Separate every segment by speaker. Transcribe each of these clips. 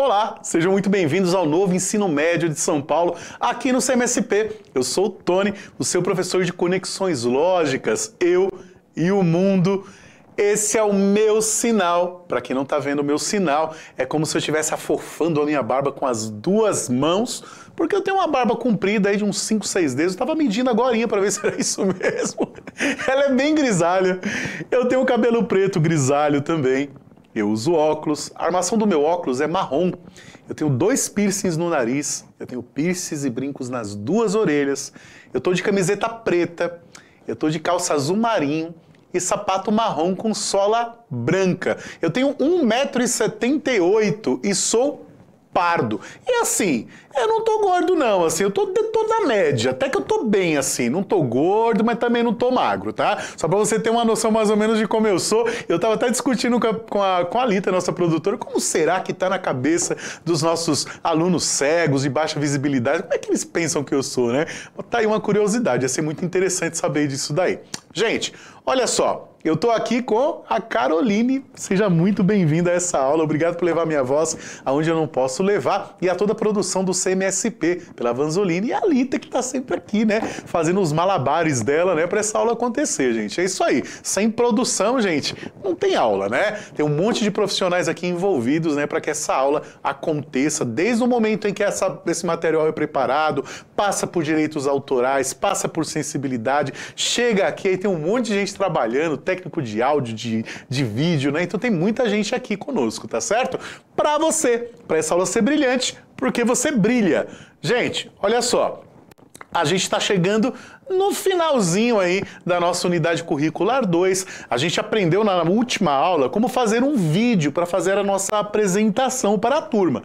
Speaker 1: Olá, sejam muito bem-vindos ao novo Ensino Médio de São Paulo, aqui no CMSP. Eu sou o Tony, o seu professor de Conexões Lógicas, eu e o mundo. Esse é o meu sinal. Para quem não está vendo o meu sinal, é como se eu estivesse afofando a minha barba com as duas mãos, porque eu tenho uma barba comprida aí de uns 5, 6 dedos. Eu tava medindo agora para ver se era isso mesmo. Ela é bem grisalha. Eu tenho o cabelo preto grisalho também. Eu uso óculos. A armação do meu óculos é marrom. Eu tenho dois piercings no nariz. Eu tenho piercings e brincos nas duas orelhas. Eu tô de camiseta preta. Eu tô de calça azul marinho e sapato marrom com sola branca. Eu tenho 1,78m e sou pardo. E assim, eu não tô gordo não, assim, eu tô, tô na média, até que eu tô bem assim, não tô gordo, mas também não tô magro, tá? Só pra você ter uma noção mais ou menos de como eu sou, eu tava até discutindo com a, com a, com a Lita, nossa produtora, como será que tá na cabeça dos nossos alunos cegos, de baixa visibilidade, como é que eles pensam que eu sou, né? Tá aí uma curiosidade, ia ser muito interessante saber disso daí. Gente, olha só, eu estou aqui com a Caroline. Seja muito bem-vinda a essa aula. Obrigado por levar minha voz aonde eu não posso levar e a toda a produção do CMSP pela Vanzolini e a Lita que está sempre aqui, né, fazendo os malabares dela, né, para essa aula acontecer, gente. É isso aí. Sem produção, gente, não tem aula, né? Tem um monte de profissionais aqui envolvidos, né, para que essa aula aconteça desde o momento em que essa, esse material é preparado, passa por direitos autorais, passa por sensibilidade, chega aqui tem um monte de gente trabalhando, técnico de áudio, de, de vídeo, né? Então tem muita gente aqui conosco, tá certo? Para você, para essa aula ser brilhante, porque você brilha. Gente, olha só, a gente está chegando no finalzinho aí da nossa unidade curricular 2. A gente aprendeu na última aula como fazer um vídeo para fazer a nossa apresentação para a turma.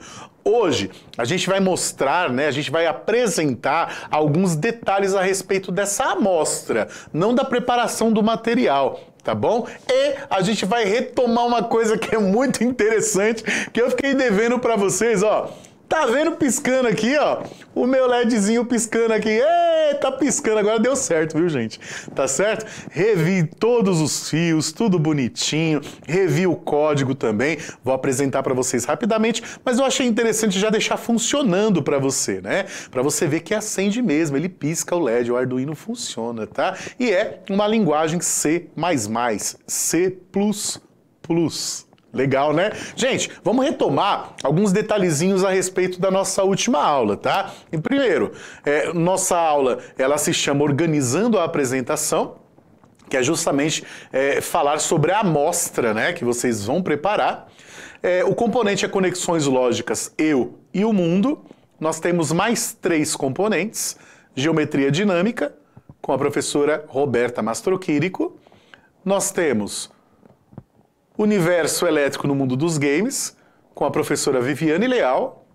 Speaker 1: Hoje a gente vai mostrar, né, a gente vai apresentar alguns detalhes a respeito dessa amostra, não da preparação do material, tá bom? E a gente vai retomar uma coisa que é muito interessante, que eu fiquei devendo para vocês, ó. Tá vendo piscando aqui, ó? O meu LEDzinho piscando aqui. Eita, tá piscando. Agora deu certo, viu, gente? Tá certo? Revi todos os fios, tudo bonitinho. Revi o código também. Vou apresentar para vocês rapidamente, mas eu achei interessante já deixar funcionando para você, né? Para você ver que acende mesmo, ele pisca o LED, o Arduino funciona, tá? E é uma linguagem C++, C++. Legal, né? Gente, vamos retomar alguns detalhezinhos a respeito da nossa última aula, tá? E primeiro, é, nossa aula ela se chama Organizando a Apresentação, que é justamente é, falar sobre a amostra né, que vocês vão preparar. É, o componente é conexões lógicas eu e o mundo. Nós temos mais três componentes: geometria dinâmica, com a professora Roberta Mastroquirico. Nós temos Universo Elétrico no Mundo dos Games, com a professora Viviane Leal.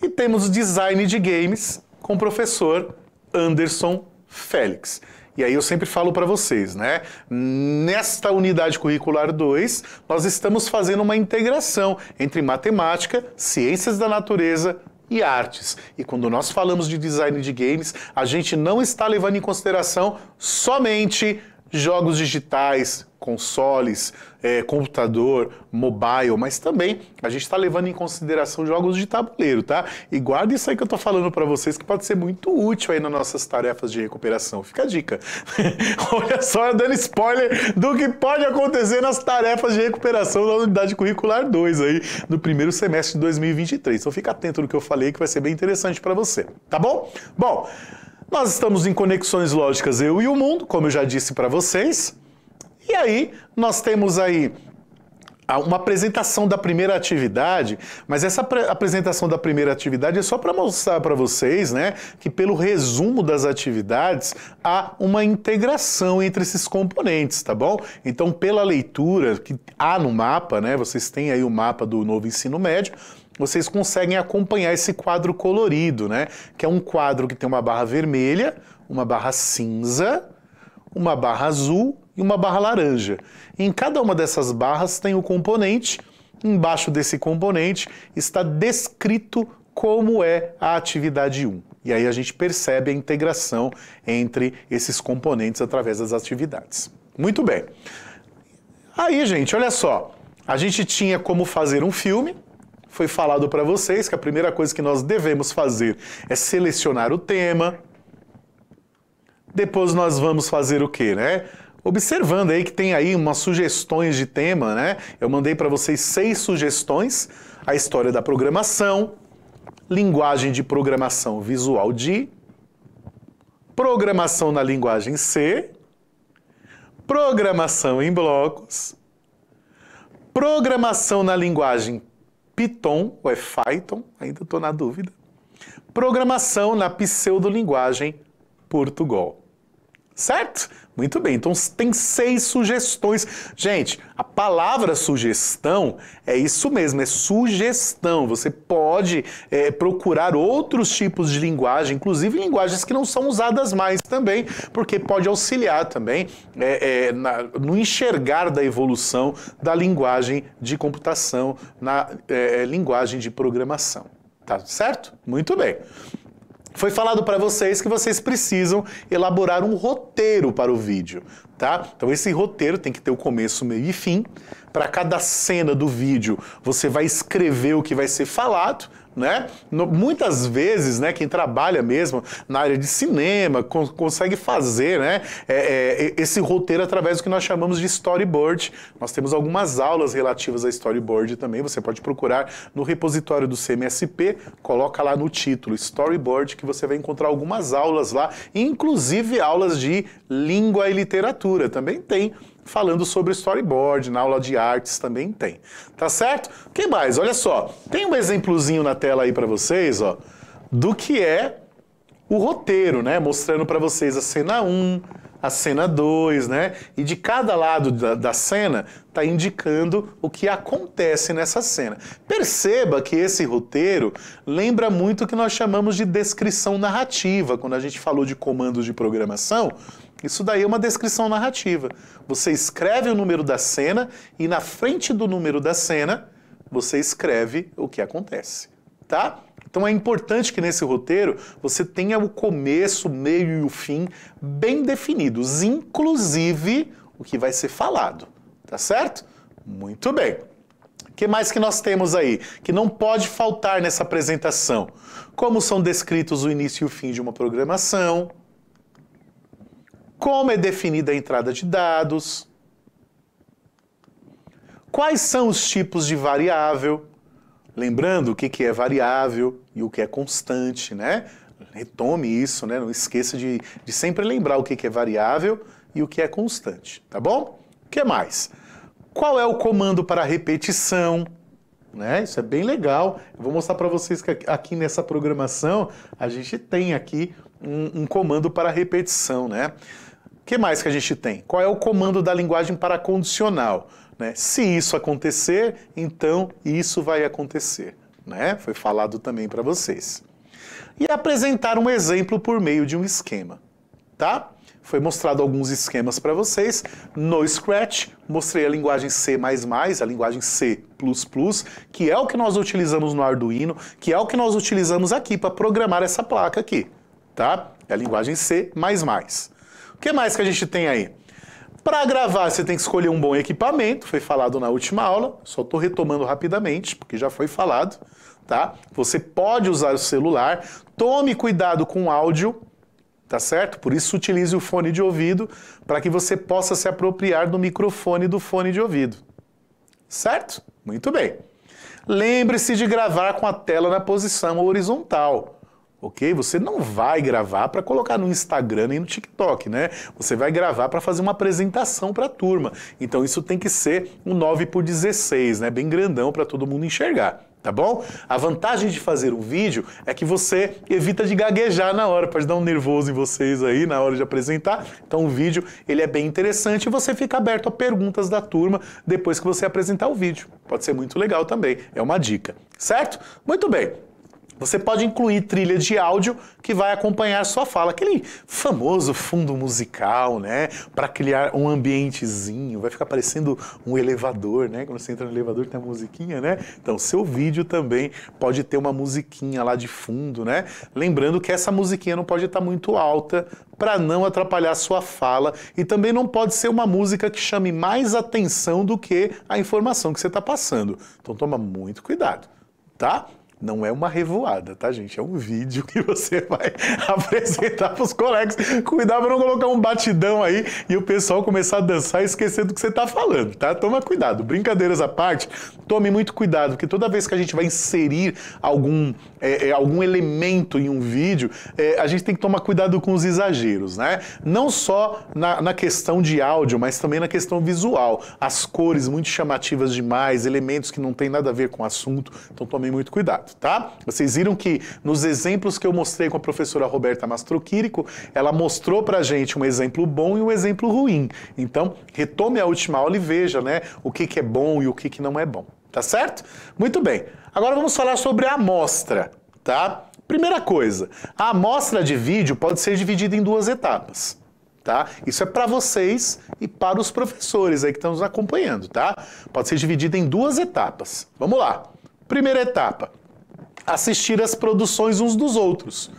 Speaker 1: E temos Design de Games, com o professor Anderson Félix. E aí eu sempre falo para vocês, né? Nesta unidade curricular 2, nós estamos fazendo uma integração entre matemática, ciências da natureza e artes. E quando nós falamos de design de games, a gente não está levando em consideração somente jogos digitais, consoles, é, computador, mobile, mas também a gente está levando em consideração jogos de tabuleiro, tá? E guarda isso aí que eu estou falando para vocês que pode ser muito útil aí nas nossas tarefas de recuperação. Fica a dica. Olha só, dando spoiler do que pode acontecer nas tarefas de recuperação da unidade curricular 2 aí no primeiro semestre de 2023. Então fica atento no que eu falei que vai ser bem interessante para você, tá bom? Bom, nós estamos em Conexões Lógicas Eu e o Mundo, como eu já disse para vocês. E aí, nós temos aí uma apresentação da primeira atividade, mas essa apresentação da primeira atividade é só para mostrar para vocês, né, que pelo resumo das atividades há uma integração entre esses componentes, tá bom? Então, pela leitura que há no mapa, né, vocês têm aí o mapa do novo ensino médio, vocês conseguem acompanhar esse quadro colorido, né? Que é um quadro que tem uma barra vermelha, uma barra cinza, uma barra azul e uma barra laranja. Em cada uma dessas barras tem o componente. Embaixo desse componente está descrito como é a atividade 1. E aí a gente percebe a integração entre esses componentes através das atividades. Muito bem. Aí, gente, olha só. A gente tinha como fazer um filme, foi falado para vocês que a primeira coisa que nós devemos fazer é selecionar o tema. Depois nós vamos fazer o quê, né? Observando aí que tem aí umas sugestões de tema, né? Eu mandei para vocês seis sugestões: a história da programação, linguagem de programação visual de, programação na linguagem C, programação em blocos, programação na linguagem Python, ou é Python, ainda estou na dúvida. Programação na pseudolinguagem Portugal. Certo? Muito bem, então tem seis sugestões. Gente, a palavra sugestão é isso mesmo, é sugestão. Você pode é, procurar outros tipos de linguagem, inclusive linguagens que não são usadas mais também, porque pode auxiliar também é, é, na, no enxergar da evolução da linguagem de computação na é, é, linguagem de programação. Tá certo? Muito bem. Foi falado para vocês que vocês precisam elaborar um roteiro para o vídeo, tá? Então esse roteiro tem que ter o começo, meio e fim. Para cada cena do vídeo, você vai escrever o que vai ser falado né? No, muitas vezes, né, quem trabalha mesmo na área de cinema con consegue fazer, né, é, é, esse roteiro através do que nós chamamos de storyboard. Nós temos algumas aulas relativas a storyboard também. Você pode procurar no repositório do CMSP, coloca lá no título storyboard que você vai encontrar algumas aulas lá, inclusive aulas de língua e literatura. Também tem falando sobre storyboard, na aula de artes também tem. Tá certo? O que mais? Olha só, tem um exemplozinho na tela aí para vocês, ó, do que é o roteiro, né? Mostrando para vocês a cena 1, a cena 2, né? E de cada lado da, da cena está indicando o que acontece nessa cena. Perceba que esse roteiro lembra muito o que nós chamamos de descrição narrativa, quando a gente falou de comandos de programação, isso daí é uma descrição narrativa. Você escreve o número da cena e na frente do número da cena você escreve o que acontece, tá? Então é importante que nesse roteiro você tenha o começo, o meio e o fim bem definidos, inclusive o que vai ser falado, tá certo? Muito bem. O que mais que nós temos aí que não pode faltar nessa apresentação? Como são descritos o início e o fim de uma programação, como é definida a entrada de dados? Quais são os tipos de variável? Lembrando o que é variável e o que é constante, né? Retome isso, né? Não esqueça de, de sempre lembrar o que é variável e o que é constante, tá bom? O que mais? Qual é o comando para repetição? Né? Isso é bem legal. Eu vou mostrar para vocês que aqui nessa programação a gente tem aqui um, um comando para repetição, né? que mais que a gente tem? Qual é o comando da linguagem para condicional? Né? Se isso acontecer, então isso vai acontecer. Né? Foi falado também para vocês. E apresentar um exemplo por meio de um esquema. Tá? Foi mostrado alguns esquemas para vocês. No Scratch, mostrei a linguagem C++, a linguagem C++, que é o que nós utilizamos no Arduino, que é o que nós utilizamos aqui para programar essa placa aqui. Tá? É a linguagem C++. O que mais que a gente tem aí? Para gravar, você tem que escolher um bom equipamento, foi falado na última aula, só estou retomando rapidamente, porque já foi falado, tá? Você pode usar o celular, tome cuidado com o áudio, tá certo? Por isso utilize o fone de ouvido para que você possa se apropriar do microfone do fone de ouvido. Certo? Muito bem. Lembre-se de gravar com a tela na posição horizontal ok? Você não vai gravar para colocar no Instagram nem no TikTok, né? Você vai gravar para fazer uma apresentação para a turma. Então isso tem que ser um 9 por 16, né? Bem grandão para todo mundo enxergar. Tá bom? A vantagem de fazer um vídeo é que você evita de gaguejar na hora, pode dar um nervoso em vocês aí na hora de apresentar. Então o vídeo ele é bem interessante e você fica aberto a perguntas da turma depois que você apresentar o vídeo. Pode ser muito legal também, é uma dica. Certo? Muito bem. Você pode incluir trilha de áudio que vai acompanhar sua fala, aquele famoso fundo musical, né? Para criar um ambientezinho, vai ficar parecendo um elevador, né? Quando você entra no elevador tem a musiquinha, né? Então, seu vídeo também pode ter uma musiquinha lá de fundo, né? Lembrando que essa musiquinha não pode estar muito alta para não atrapalhar sua fala e também não pode ser uma música que chame mais atenção do que a informação que você está passando. Então, toma muito cuidado, tá? Não é uma revoada, tá, gente? É um vídeo que você vai apresentar para os colegas. Cuidado para não colocar um batidão aí e o pessoal começar a dançar e esquecer do que você está falando, tá? Toma cuidado. Brincadeiras à parte, tome muito cuidado, porque toda vez que a gente vai inserir algum, é, é, algum elemento em um vídeo, é, a gente tem que tomar cuidado com os exageros, né? Não só na, na questão de áudio, mas também na questão visual. As cores muito chamativas demais, elementos que não têm nada a ver com o assunto, então tome muito cuidado tá? Vocês viram que nos exemplos que eu mostrei com a professora Roberta Mastroquírico, ela mostrou pra gente um exemplo bom e um exemplo ruim. Então, retome a última aula e veja, né, o que, que é bom e o que, que não é bom, tá certo? Muito bem. Agora vamos falar sobre a amostra, tá? Primeira coisa, a amostra de vídeo pode ser dividida em duas etapas. Tá? Isso é para vocês e para os professores aí que estão nos acompanhando, tá? Pode ser dividida em duas etapas. Vamos lá. Primeira etapa, assistir as produções uns dos outros.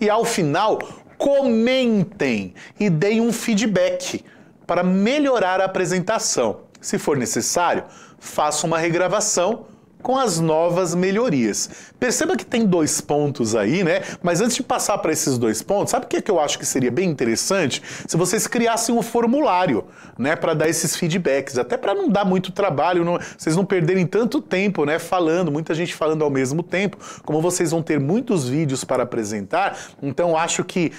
Speaker 1: E ao final, comentem e deem um feedback para melhorar a apresentação. Se for necessário, faça uma regravação com as novas melhorias. Perceba que tem dois pontos aí, né? Mas antes de passar para esses dois pontos, sabe o que, é que eu acho que seria bem interessante? Se vocês criassem um formulário, né, para dar esses feedbacks, até para não dar muito trabalho, não, vocês não perderem tanto tempo, né, falando, muita gente falando ao mesmo tempo. Como vocês vão ter muitos vídeos para apresentar, então acho que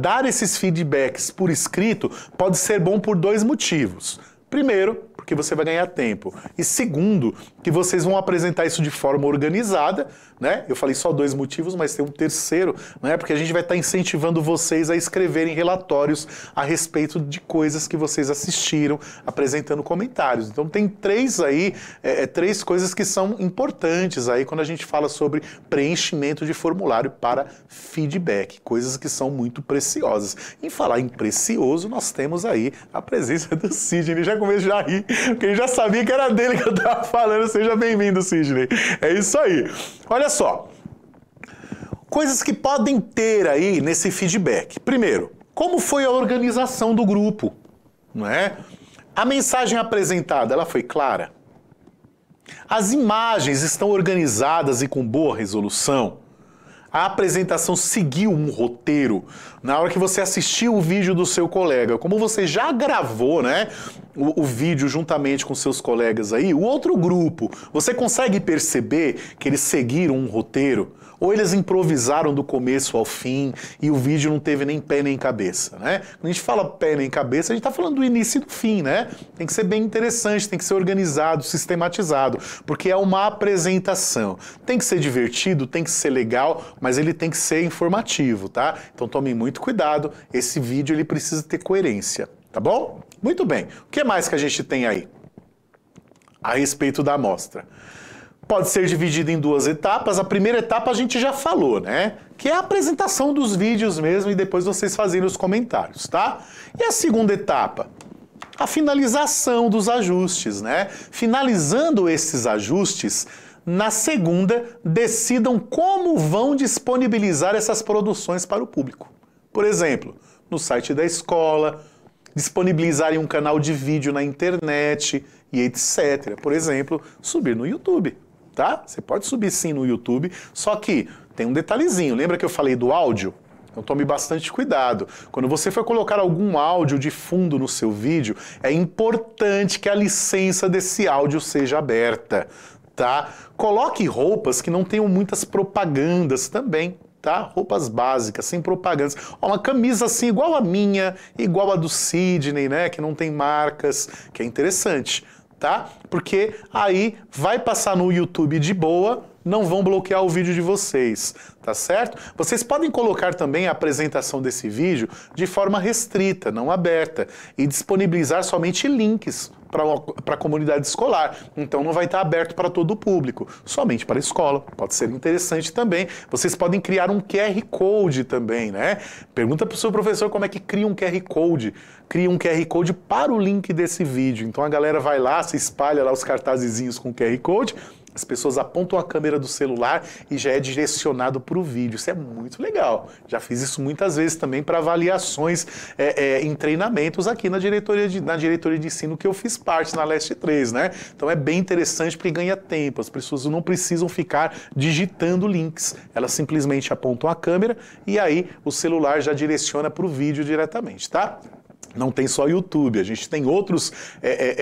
Speaker 1: dar esses feedbacks por escrito pode ser bom por dois motivos. Primeiro, porque você vai ganhar tempo. E segundo, que vocês vão apresentar isso de forma organizada, né? Eu falei só dois motivos, mas tem um terceiro, né? Porque a gente vai estar tá incentivando vocês a escreverem relatórios a respeito de coisas que vocês assistiram, apresentando comentários. Então tem três aí, é, é, três coisas que são importantes aí quando a gente fala sobre preenchimento de formulário para feedback, coisas que são muito preciosas. Em falar em precioso, nós temos aí a presença do Sidney. Já começo já rir porque ele já sabia que era dele que eu estava falando. Seja bem-vindo, Sidney. É isso aí. Olha só. Coisas que podem ter aí nesse feedback. Primeiro, como foi a organização do grupo? Não é? A mensagem apresentada, ela foi clara? As imagens estão organizadas e com boa resolução? A apresentação seguiu um roteiro na hora que você assistiu o vídeo do seu colega. Como você já gravou, né, o, o, vídeo juntamente com seus colegas aí, o outro grupo, você consegue perceber que eles seguiram um roteiro? Ou eles improvisaram do começo ao fim e o vídeo não teve nem pé nem cabeça, né? Quando a gente fala pé nem cabeça, a gente está falando do início e do fim, né? Tem que ser bem interessante, tem que ser organizado, sistematizado, porque é uma apresentação. Tem que ser divertido, tem que ser legal, mas ele tem que ser informativo, tá? Então tome muito cuidado, esse vídeo ele precisa ter coerência, tá bom? Muito bem. O que mais que a gente tem aí? A respeito da amostra pode ser dividido em duas etapas. A primeira etapa a gente já falou, né? Que é a apresentação dos vídeos mesmo e depois vocês fazerem os comentários, tá? E a segunda etapa? A finalização dos ajustes, né? Finalizando esses ajustes, na segunda, decidam como vão disponibilizar essas produções para o público. Por exemplo, no site da escola, disponibilizarem um canal de vídeo na internet e etc. Por exemplo, subir no YouTube tá? Você pode subir sim no YouTube, só que tem um detalhezinho. Lembra que eu falei do áudio? Então tome bastante cuidado. Quando você for colocar algum áudio de fundo no seu vídeo, é importante que a licença desse áudio seja aberta, tá? Coloque roupas que não tenham muitas propagandas também, tá? Roupas básicas, sem propagandas. Ó, uma camisa assim igual a minha, igual a do Sidney, né, que não tem marcas, que é interessante tá? Porque aí vai passar no YouTube de boa, não vão bloquear o vídeo de vocês, tá certo? Vocês podem colocar também a apresentação desse vídeo de forma restrita, não aberta, e disponibilizar somente links para a comunidade escolar. Então não vai estar aberto para todo o público, somente para a escola. Pode ser interessante também. Vocês podem criar um QR Code também, né? Pergunta para o seu professor como é que cria um QR Code. Cria um QR Code para o link desse vídeo. Então a galera vai lá, se espalha lá os cartazezinhos com QR Code as pessoas apontam a câmera do celular e já é direcionado para o vídeo. Isso é muito legal. Já fiz isso muitas vezes também para avaliações é, é, em treinamentos aqui na diretoria, de, na diretoria de ensino que eu fiz parte na Leste 3, né? Então é bem interessante porque ganha tempo. As pessoas não precisam ficar digitando links. Elas simplesmente apontam a câmera e aí o celular já direciona para o vídeo diretamente, tá? não tem só YouTube, a gente tem outros, é, é,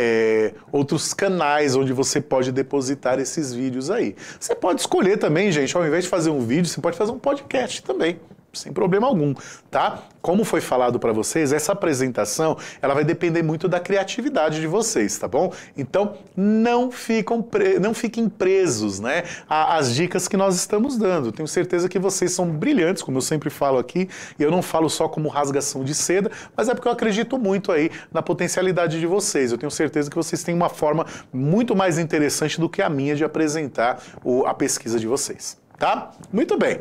Speaker 1: é, outros canais onde você pode depositar esses vídeos aí. Você pode escolher também, gente, ao invés de fazer um vídeo, você pode fazer um podcast também sem problema algum, tá? Como foi falado para vocês, essa apresentação, ela vai depender muito da criatividade de vocês, tá bom? Então, não ficam pre... não fiquem presos, né, às dicas que nós estamos dando. Tenho certeza que vocês são brilhantes, como eu sempre falo aqui, e eu não falo só como rasgação de seda, mas é porque eu acredito muito aí na potencialidade de vocês. Eu tenho certeza que vocês têm uma forma muito mais interessante do que a minha de apresentar a pesquisa de vocês, tá? Muito bem.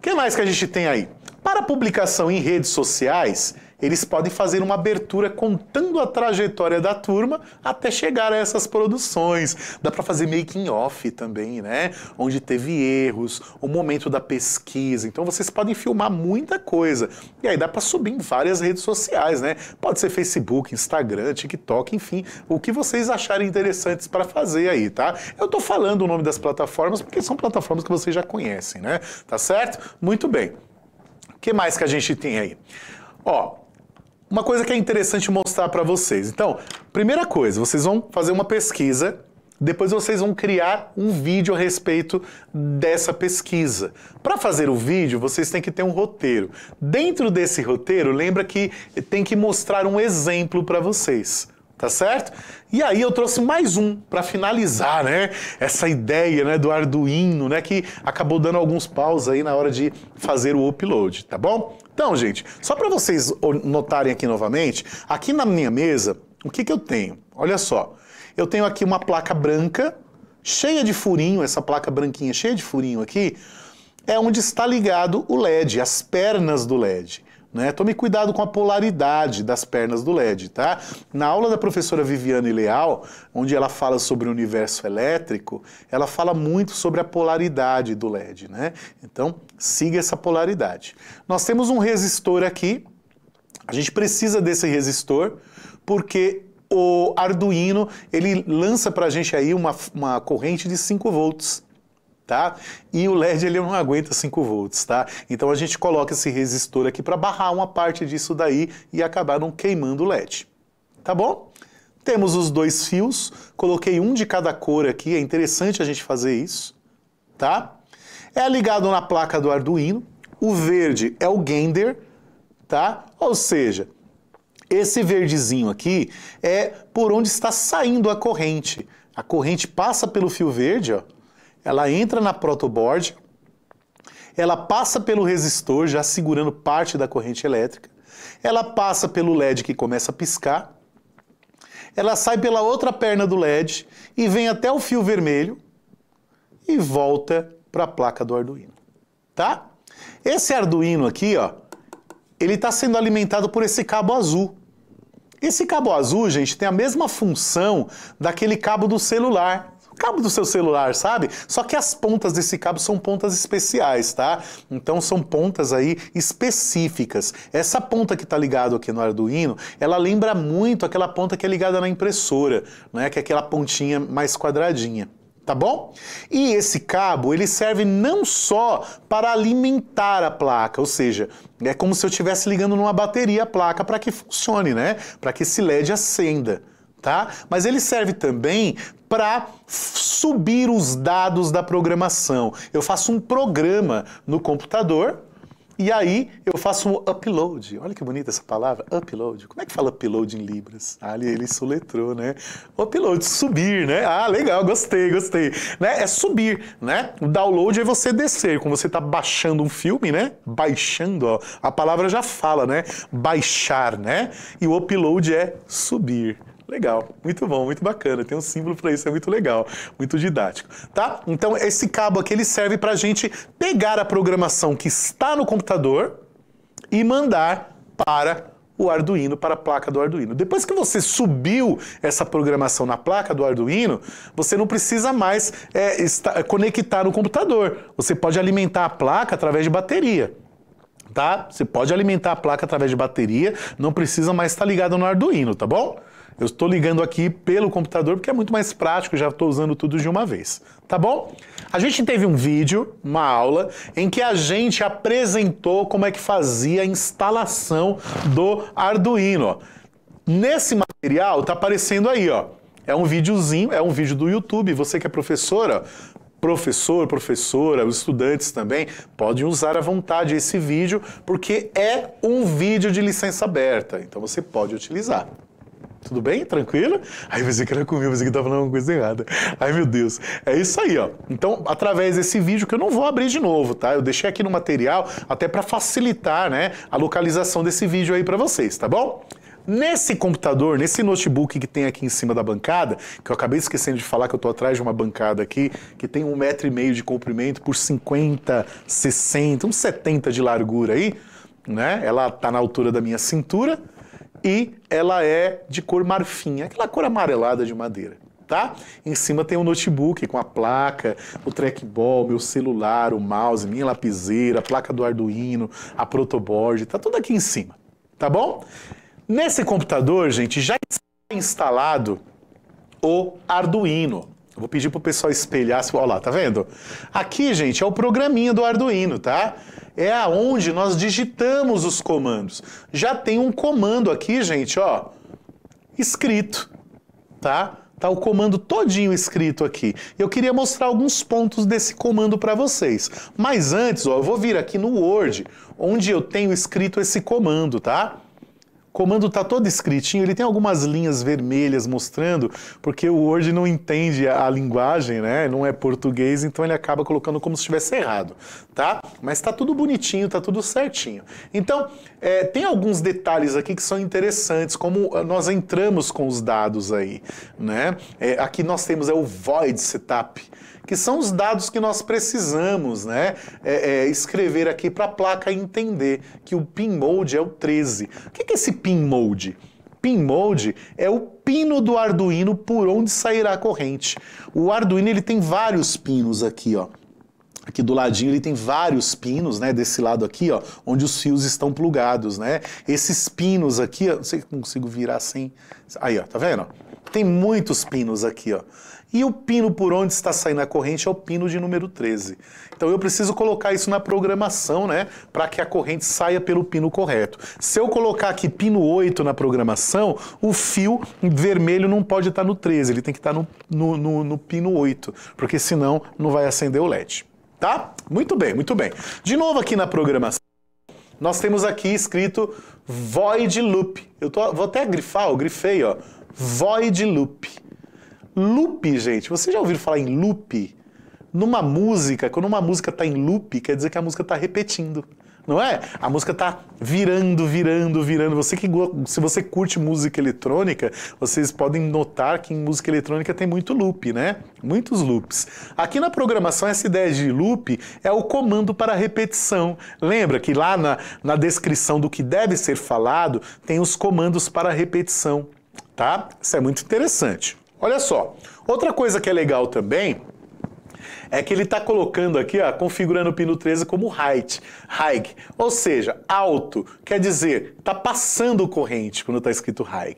Speaker 1: O que mais que a gente tem aí? Para publicação em redes sociais, eles podem fazer uma abertura contando a trajetória da turma até chegar a essas produções. Dá para fazer making off também, né? Onde teve erros, o momento da pesquisa. Então vocês podem filmar muita coisa. E aí dá para subir em várias redes sociais, né? Pode ser Facebook, Instagram, TikTok, enfim, o que vocês acharem interessantes para fazer aí, tá? Eu tô falando o nome das plataformas porque são plataformas que vocês já conhecem, né? Tá certo? Muito bem. O que mais que a gente tem aí? Ó, uma coisa que é interessante mostrar para vocês. Então, primeira coisa, vocês vão fazer uma pesquisa, depois vocês vão criar um vídeo a respeito dessa pesquisa. Para fazer o vídeo, vocês têm que ter um roteiro. Dentro desse roteiro, lembra que tem que mostrar um exemplo para vocês tá certo? E aí eu trouxe mais um para finalizar, né? Essa ideia, né, do Arduino, né, que acabou dando alguns paus aí na hora de fazer o upload, tá bom? Então, gente, só para vocês notarem aqui novamente, aqui na minha mesa, o que, que eu tenho? Olha só, eu tenho aqui uma placa branca, cheia de furinho, essa placa branquinha cheia de furinho aqui, é onde está ligado o LED, as pernas do LED. Né? Tome cuidado com a polaridade das pernas do LED, tá? Na aula da professora Viviane Leal, onde ela fala sobre o universo elétrico, ela fala muito sobre a polaridade do LED, né? Então, siga essa polaridade. Nós temos um resistor aqui. A gente precisa desse resistor porque o Arduino, ele lança para a gente aí uma, uma corrente de 5 volts tá? E o LED ele não aguenta 5 volts, tá? Então a gente coloca esse resistor aqui para barrar uma parte disso daí e acabar não queimando o LED, tá bom? Temos os dois fios, coloquei um de cada cor aqui, é interessante a gente fazer isso, tá? É ligado na placa do Arduino, o verde é o Gander, tá? Ou seja, esse verdezinho aqui é por onde está saindo a corrente. A corrente passa pelo fio verde, ó, ela entra na protoboard, ela passa pelo resistor, já segurando parte da corrente elétrica, ela passa pelo LED que começa a piscar, ela sai pela outra perna do LED e vem até o fio vermelho e volta para a placa do Arduino, tá? Esse Arduino aqui, ó, ele está sendo alimentado por esse cabo azul. Esse cabo azul, gente, tem a mesma função daquele cabo do celular cabo do seu celular, sabe? Só que as pontas desse cabo são pontas especiais, tá? Então são pontas aí específicas. Essa ponta que está ligada aqui no Arduino, ela lembra muito aquela ponta que é ligada na impressora, né? Que é aquela pontinha mais quadradinha tá bom? E esse cabo, ele serve não só para alimentar a placa, ou seja, é como se eu estivesse ligando numa bateria a placa para que funcione, né? Para que esse LED acenda, tá? Mas ele serve também para subir os dados da programação. Eu faço um programa no computador e aí eu faço um upload. Olha que bonita essa palavra, upload. Como é que fala upload em libras? Ah, ele soletrou, né? Upload, subir, né? Ah, legal, gostei, gostei. Né? É subir, né? O download é você descer, como você está baixando um filme, né? Baixando, ó. A palavra já fala, né? Baixar, né? E o upload é subir. Legal, muito bom, muito bacana. Tem um símbolo para isso, é muito legal, muito didático, tá? Então esse cabo aqui ele serve para a gente pegar a programação que está no computador e mandar para o Arduino, para a placa do Arduino. Depois que você subiu essa programação na placa do Arduino, você não precisa mais é, estar, conectar no computador. Você pode alimentar a placa através de bateria tá? Você pode alimentar a placa através de bateria, não precisa mais estar ligado no Arduino, tá bom? Eu estou ligando aqui pelo computador porque é muito mais prático, já estou usando tudo de uma vez, tá bom? A gente teve um vídeo, uma aula, em que a gente apresentou como é que fazia a instalação do Arduino. Nesse material está aparecendo aí, ó. É um videozinho, é um vídeo do YouTube. Você que é professora, professor, professora, os estudantes também, podem usar à vontade esse vídeo, porque é um vídeo de licença aberta. Então você pode utilizar tudo bem? Tranquilo? Aí você que era comigo, você que tava tá falando alguma coisa errada. Ai, meu Deus. É isso aí, ó. Então, através desse vídeo, que eu não vou abrir de novo, tá? Eu deixei aqui no material até para facilitar, né, a localização desse vídeo aí para vocês, tá bom? Nesse computador, nesse notebook que tem aqui em cima da bancada, que eu acabei esquecendo de falar que eu estou atrás de uma bancada aqui, que tem um metro e meio de comprimento por 50, 60, uns 70 de largura aí, né? Ela está na altura da minha cintura e ela é de cor marfim, aquela cor amarelada de madeira. Tá? Em cima tem o um notebook com a placa, o trackball, meu celular, o mouse, minha lapiseira, a placa do Arduino, a protoboard, tá tudo aqui em cima, tá bom? Nesse computador, gente, já está instalado o Arduino. Eu vou pedir pro pessoal espelhar, olha lá, tá vendo? Aqui, gente, é o programinha do Arduino, tá? é aonde nós digitamos os comandos. Já tem um comando aqui, gente, ó, escrito, tá? Tá o comando todinho escrito aqui. Eu queria mostrar alguns pontos desse comando para vocês. Mas antes, ó, eu vou vir aqui no Word, onde eu tenho escrito esse comando, tá? O comando tá todo escritinho, ele tem algumas linhas vermelhas mostrando, porque o Word não entende a, a linguagem, né? Não é português, então ele acaba colocando como se estivesse errado tá? Mas está tudo bonitinho, está tudo certinho. Então, é, tem alguns detalhes aqui que são interessantes, como ah, nós entramos com os dados aí, né? É, aqui nós temos é o void setup, que são os dados que nós precisamos, né? É, é escrever aqui para a placa entender que o pin mode é o 13. O que é esse pin mode? pin mode é o pino do Arduino por onde sairá a corrente. O Arduino ele tem vários pinos aqui, ó. Aqui do ladinho ele tem vários pinos, né? Desse lado aqui, ó, onde os fios estão plugados, né? Esses pinos aqui, ó, não sei se consigo virar sem... Aí, ó, tá vendo? Tem muitos pinos aqui, ó. E o pino por onde está saindo a corrente é o pino de número 13. Então eu preciso colocar isso na programação, né? Para que a corrente saia pelo pino correto. Se eu colocar aqui pino 8 na programação, o fio vermelho não pode estar tá no 13, ele tem que estar tá no, no, no, no pino 8, porque senão não vai acender o LED tá? Muito bem, muito bem. De novo aqui na programação, nós temos aqui escrito void loop. Eu tô, vou até grifar, eu grifei, ó. Void loop. Loop, gente, você já ouviu falar em loop? Numa música, quando uma música está em loop, quer dizer que a música está repetindo não é? A música tá virando, virando, virando. Você que se você curte música eletrônica, vocês podem notar que em música eletrônica tem muito loop, né? Muitos loops. Aqui na programação essa ideia de loop é o comando para repetição. Lembra que lá na, na descrição do que deve ser falado tem os comandos para repetição, tá? Isso é muito interessante. Olha só, outra coisa que é legal também é que ele está colocando aqui, ó, configurando o pino 13 como height, high, ou seja, alto, quer dizer, está passando corrente quando está escrito high.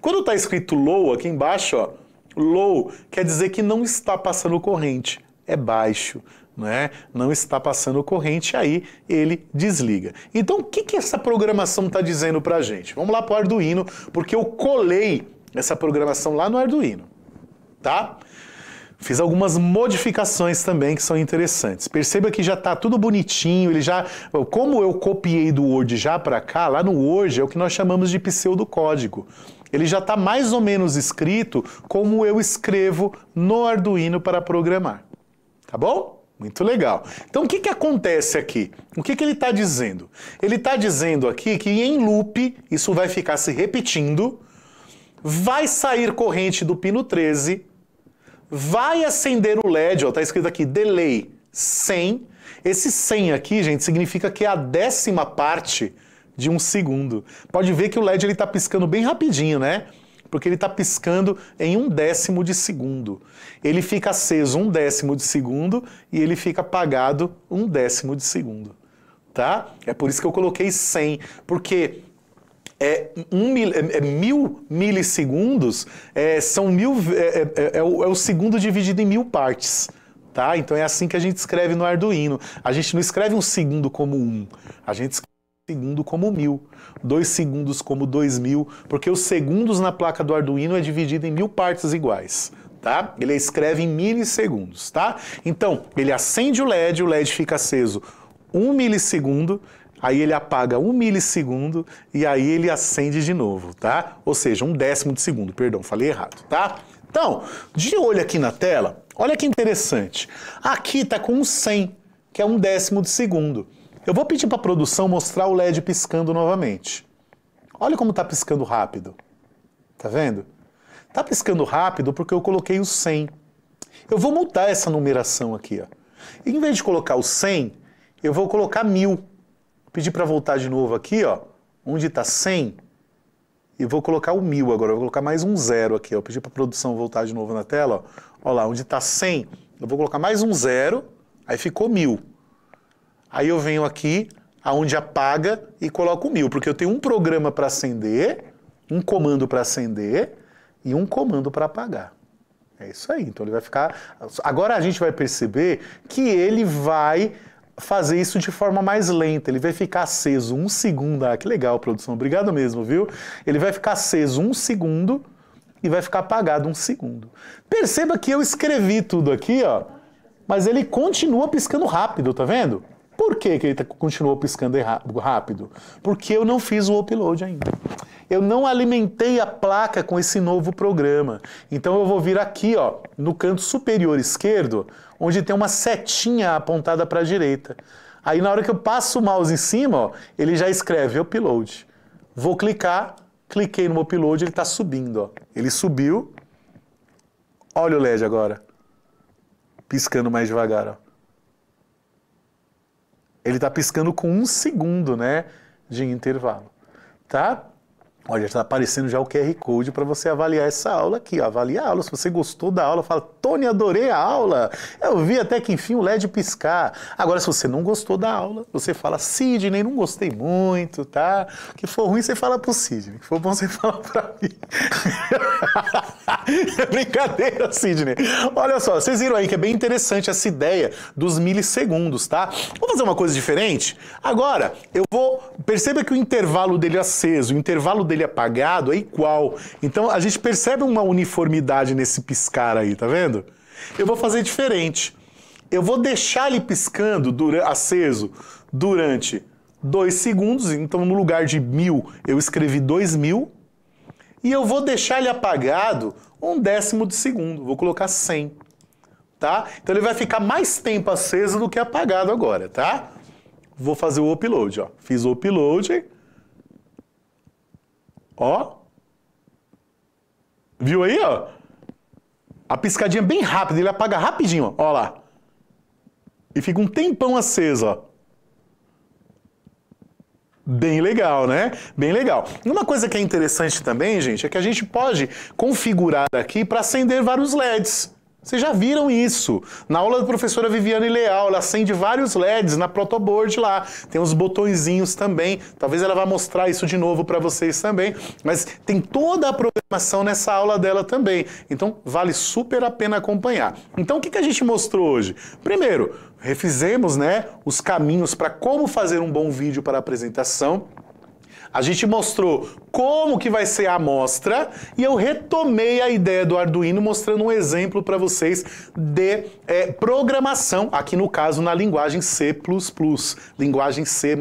Speaker 1: Quando está escrito low aqui embaixo, ó, low quer dizer que não está passando corrente, é baixo, né? não está passando corrente, aí ele desliga. Então, o que, que essa programação está dizendo para a gente? Vamos lá para o Arduino, porque eu colei essa programação lá no Arduino. Tá? Fiz algumas modificações também que são interessantes. Perceba que já está tudo bonitinho, ele já, como eu copiei do Word já para cá, lá no Word é o que nós chamamos de pseudocódigo. Ele já está mais ou menos escrito como eu escrevo no Arduino para programar. Tá bom? Muito legal. Então, o que, que acontece aqui? O que, que ele está dizendo? Ele está dizendo aqui que em loop, isso vai ficar se repetindo, vai sair corrente do pino 13 vai acender o LED, ó, tá escrito aqui delay 100. Esse 100 aqui, gente, significa que é a décima parte de um segundo. Pode ver que o LED ele tá piscando bem rapidinho, né? Porque ele está piscando em um décimo de segundo. Ele fica aceso um décimo de segundo e ele fica apagado um décimo de segundo. Tá? É por isso que eu coloquei 100, porque é, um mil, é, é mil milissegundos, é, são mil, é, é, é, é, o, é o segundo dividido em mil partes. Tá? Então é assim que a gente escreve no Arduino. A gente não escreve um segundo como um, a gente escreve um segundo como mil, dois segundos como dois mil, porque os segundos na placa do Arduino é dividido em mil partes iguais tá? Ele escreve em milissegundos, tá? Então, ele acende o LED, o LED fica aceso um milissegundo, aí ele apaga um milissegundo e aí ele acende de novo, tá? Ou seja, um décimo de segundo, perdão, falei errado, tá? Então, de olho aqui na tela, olha que interessante. Aqui tá com um 100, que é um décimo de segundo. Eu vou pedir para a produção mostrar o LED piscando novamente. Olha como tá piscando rápido. Tá vendo? Tá piscando rápido porque eu coloquei o 100. Eu vou mudar essa numeração aqui, ó. Em vez de colocar o 100, eu vou colocar 1000 pedir para voltar de novo aqui, ó, onde está 100, e vou colocar o 1000 agora, vou colocar mais um zero aqui, ó, pedi para a produção voltar de novo na tela, ó, ó lá, onde está 100, eu vou colocar mais um zero, aí ficou 1000. Aí eu venho aqui, aonde apaga e coloco o 1000, porque eu tenho um programa para acender, um comando para acender e um comando para apagar. É isso aí. Então ele vai ficar. Agora a gente vai perceber que ele vai fazer isso de forma mais lenta. Ele vai ficar aceso um segundo. Ah, que legal, produção. Obrigado mesmo, viu? Ele vai ficar aceso um segundo e vai ficar apagado um segundo. Perceba que eu escrevi tudo aqui, ó, mas ele continua piscando rápido, tá vendo? Por que, que ele tá, continuou piscando rápido? Porque eu não fiz o upload ainda. Eu não alimentei a placa com esse novo programa. Então eu vou vir aqui, ó, no canto superior esquerdo, onde tem uma setinha apontada para a direita. Aí na hora que eu passo o mouse em cima, ó, ele já escreve upload. Vou clicar, cliquei no upload, ele está subindo. Ó. Ele subiu. Olha o LED agora. Piscando mais devagar. Ó. Ele está piscando com um segundo né, de intervalo. Tá? Olha, está aparecendo já o QR Code para você avaliar essa aula aqui. Ó. Avalie a aula. Se você gostou da aula, fala, Tony, adorei a aula. Eu vi até que enfim o LED piscar. Agora, se você não gostou da aula, você fala, Sidney, não gostei muito, tá? O que for ruim, você fala pro Sidney. O que for bom, você fala para mim. Brincadeira, Sidney. Olha só, vocês viram aí que é bem interessante essa ideia dos milissegundos, tá? Vamos fazer uma coisa diferente? Agora, eu vou... Perceba que o intervalo dele aceso, o intervalo dele apagado é igual. Então, a gente percebe uma uniformidade nesse piscar aí, tá vendo? Eu vou fazer diferente. Eu vou deixar ele piscando dura, aceso durante dois segundos. Então, no lugar de mil, eu escrevi dois mil e eu vou deixar ele apagado um décimo de segundo, vou colocar 100, tá? Então ele vai ficar mais tempo aceso do que apagado agora, tá? Vou fazer o upload, ó. Fiz o upload, ó. Viu aí, ó? A piscadinha é bem rápida, ele apaga rapidinho, ó, ó lá. E fica um tempão aceso, ó. Bem legal, né? Bem legal. E uma coisa que é interessante também, gente, é que a gente pode configurar aqui para acender vários LEDs. Vocês já viram isso. Na aula da professora Viviane Leal, ela acende vários LEDs na protoboard lá. Tem uns botõezinhos também. Talvez ela vá mostrar isso de novo para vocês também. Mas tem toda a programação nessa aula dela também. Então, vale super a pena acompanhar. Então, o que, que a gente mostrou hoje? Primeiro, refizemos né, os caminhos para como fazer um bom vídeo para apresentação. A gente mostrou como que vai ser a amostra e eu retomei a ideia do Arduino mostrando um exemplo para vocês de é, programação, aqui no caso na linguagem C++, linguagem C++,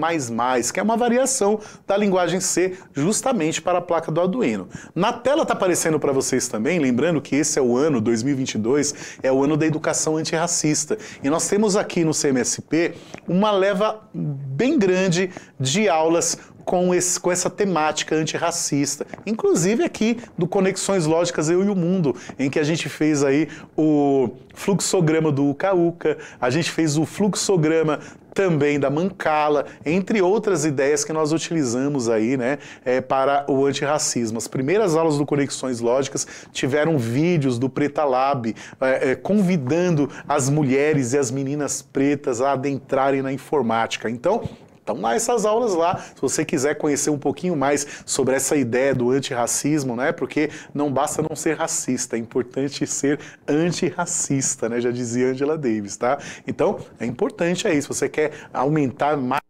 Speaker 1: que é uma variação da linguagem C justamente para a placa do Arduino. Na tela está aparecendo para vocês também, lembrando que esse é o ano 2022, é o ano da educação antirracista. E nós temos aqui no CMSP uma leva bem grande de aulas com, esse, com essa temática antirracista. Inclusive aqui do Conexões Lógicas Eu e o Mundo, em que a gente fez aí o fluxograma do Ucaúca, a gente fez o fluxograma também da Mancala, entre outras ideias que nós utilizamos aí, né, é, para o antirracismo. As primeiras aulas do Conexões Lógicas tiveram vídeos do Preta Lab é, é, convidando as mulheres e as meninas pretas a adentrarem na informática. Então, então lá essas aulas lá, se você quiser conhecer um pouquinho mais sobre essa ideia do antirracismo, né? Porque não basta não ser racista, é importante ser antirracista, né? Já dizia Angela Davis, tá? Então, é importante aí, se você quer aumentar mais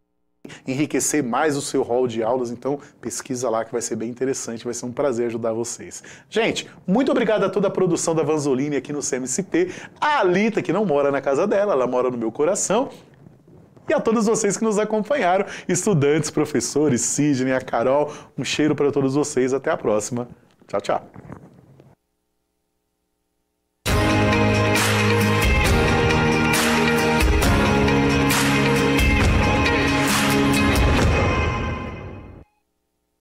Speaker 1: enriquecer mais o seu hall de aulas, então pesquisa lá que vai ser bem interessante, vai ser um prazer ajudar vocês. Gente, muito obrigado a toda a produção da Vanzolini aqui no CMCP, a Alita que não mora na casa dela, ela mora no meu coração, e a todos vocês que nos acompanharam, estudantes, professores, Sidney, a Carol. Um cheiro para todos vocês. Até a próxima. Tchau, tchau.